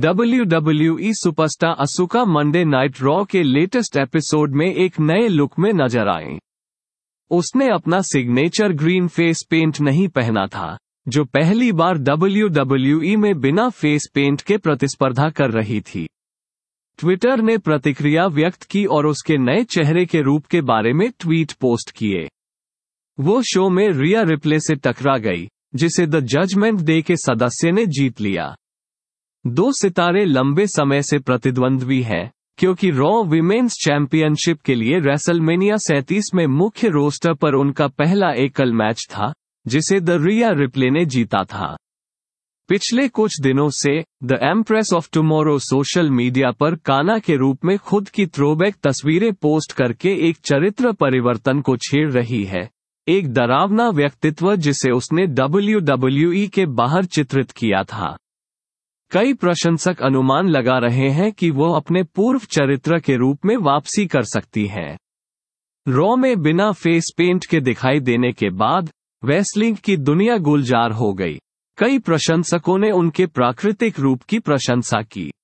WWE superstar Asuka Monday night Raw के latest episode में एक नए लुक में नजर आई उसने अपना सिग्नेचर ग्रीन फेस पेंट नहीं पहना था जो पहली बार WWE में बिना फेस पेंट के प्रतिस्पर्धा कर रही थी ट्विटर ने प्रतिक्रिया व्यक्त की और उसके नए चेहरे के रूप के बारे में ट्वीट पोस्ट किए वो शो में रिया रिप्ले से टकरा गई जिसे द जजमेंट डे के सदस्य ने जीत लिया दो सितारे लंबे समय से प्रतिद्वंद्वी हैं क्योंकि रॉ विमेन्स चैंपियनशिप के लिए रेसलमेनिया 37 में मुख्य रोस्टर पर उनका पहला एकल मैच था जिसे द रिया रिप्ले ने जीता था पिछले कुछ दिनों से the Empress of Tomorrow social media पर काना के रूप में खुद की थ्रोबैक तस्वीरें पोस्ट करके एक चरित्र परिवर्तन को छेड़ रही है एक डरावना व्यक्तित्व जिसे उसने डब्ल्यू के बाहर चित्रित किया था कई प्रशंसक अनुमान लगा रहे हैं कि वो अपने पूर्व चरित्र के रूप में वापसी कर सकती हैं। रॉ में बिना फेस पेंट के दिखाई देने के बाद वेस्लिंग की दुनिया गुलजार हो गई कई प्रशंसकों ने उनके प्राकृतिक रूप की प्रशंसा की